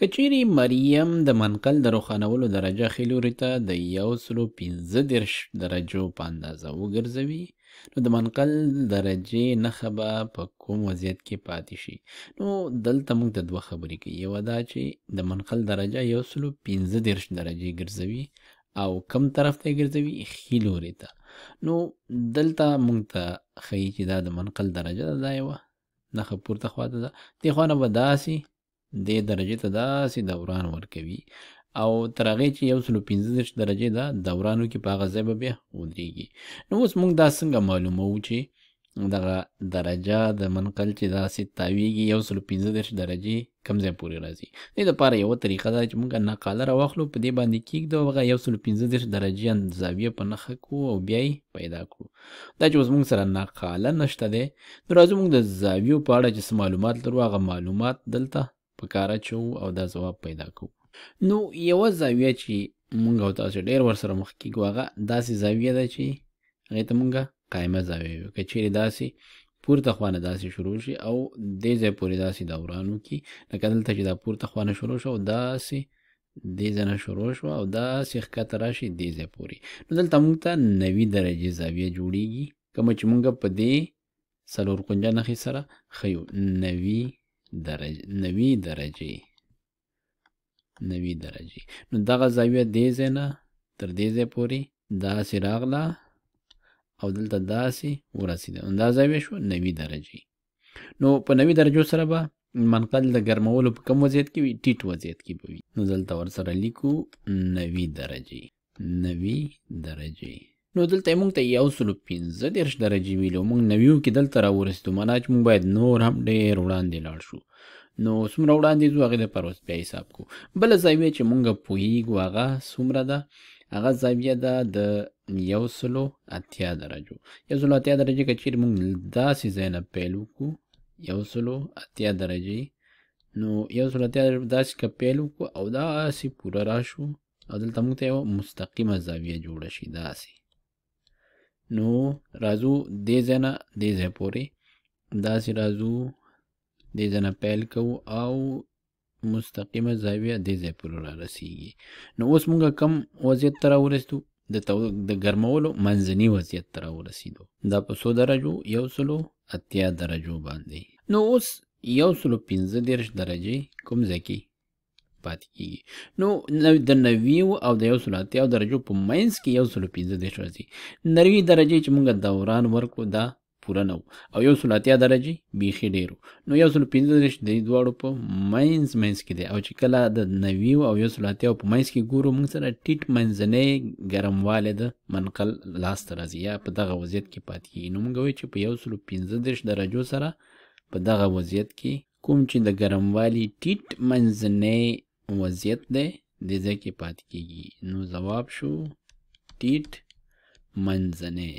که چیرې مریم د منقل د روښانولو درجه ښي لوري ته د یو سلو پنځه دېرش درجو په اندازه وګرځوي نو د منقل درجې نښه به په کوم وضعیت کې پاتې شي نو دلته موږ د دوه خبرې کوي یوه دا چې د منقل درجه یو سلو پنځه دېرش درجې ګرځوي او کم طرف ته ګرځوي ښي لوري ته نو دلته موږ ته ښیي چې دا د منقل درجه ده دا یوه نښه پورته خواته ده دې خوا نه به داسې دې درجې ته داسې دوران ورکوي او تر هغې چې یو سلو پنځه دېرش درجې ده دورانو کې په هغه ځای به بیا ودرېږي نو اوس موږ دا څنګه معلوموو چې دغه درجه د منقل چې داسې تاویږي یو سلو پنځه دېرش درجې کم ځای پورې راځي دې دپاره یوه طریقه ده چې موږ نقاله راواخلو په دې باندې کېږدو هغه یو سلو پنځه دېرش درجې زاویه په نښه کړو او بیا یې پیدا کړو دا چې اوس موږ سره نقاله نشته دی نو راځو موږ د زاویو په اړه چې معلومات لرو هغه معلومات دلته په کار اچو او دا ځواب پیدا کوو نو یو زاویه چې مونږ او تاسو ډیر ور سره مخ کیږو هغه داسې زاویه ده چې هغې ته مونږ قایمه زاویه یو که چیرې داسې پورته خوانه داسې شروع شي او دې ځای پورې داسې دورانو کې لکه دلته چې دا پورته خوانه شروع شو او داسې دې ځای نه شروع شوه او داسې ښکته راشي دې ځای پورې نو دلته مونږ ته نوي درجې زاویه جوړیږي کومه چې مونږ په دې څلور قنجه نښې سره ښیو نوي درجه نوي درجه نوي درجه نو دغه زاویه دې ځای نه تر دې ځای پورې داسې راغله او دلته داسې ورسېده نو دا زاویه شو نوي درجه نو په نوي درجو سره به منقل د ګرمولو په کم وضعیت کې وي ټیټ وضعیت کې به وي نو دلته ورسره لیکو نوي درجه نوي درجه نو دلته موږ ته یو سلو پنځه دېرش درجې ویلو موږ نویو کې دلته راورسېدو معنا چې موږ باید نور هم ډېر وړاندې لاړ شو نو څومره وړاندې ځو هغې دپاره اوس بیا حساب کوو بله زاویه چې موږ پوهیږو هغه څومره ده هغه زاویه ده د یو سلو اتیا درجو یو سلو اتیا درجې که چیرې موږ داسې ځای نه پیل وکړو یو سلو اتیا درجې نو یو سلو اتیا داسې که پیل وکړو او داسې پوره راشو او دلته موږ ته یوه مستقیمه زاویه جوړه شي داسې نو راځو دې ځای نه دې ځای پورې داسې راځو دې ځای نه پیل کوو او مستقیمه زاویه دې ځای پورې را رسیږي نو اوس موږ کم وضعیت ته راورسېدو د د ګرمولو منځني وضعیت ته راورسېدو دا په څو درجو یو سلو اتیا درجو باندې نو اوس یو سلو پنځه دېرش درجې کوم ځای کې پاتې کیږي نو د نویو او د یو سل اتیا درجو په منځ کې یو سل پنځه دېرش راځي نوي درجې چې موږ دوران ورکو دا پوره نه او یو سل اتیا درجې بیخي ډېرو نو یو سل پنځه دېرش د دواړو په منځ منځ کې دی او چې کله د نویو او یو سل اتیا په منځ کې ګورو موږ سره ټیټ منځنۍ ګرموالی د منقل لاسته راځي یا په دغه وضعیت کې پاتې کیږي نو موږ وایو چې په یو سل پنځه دېرش درجو سره په دغه وضعیت کې کوم چې د ګرموالي ټیټ منځنۍ وضعیت دی دې ځای کې پاتې کیږي نو ځواب شو ټیټ منځنی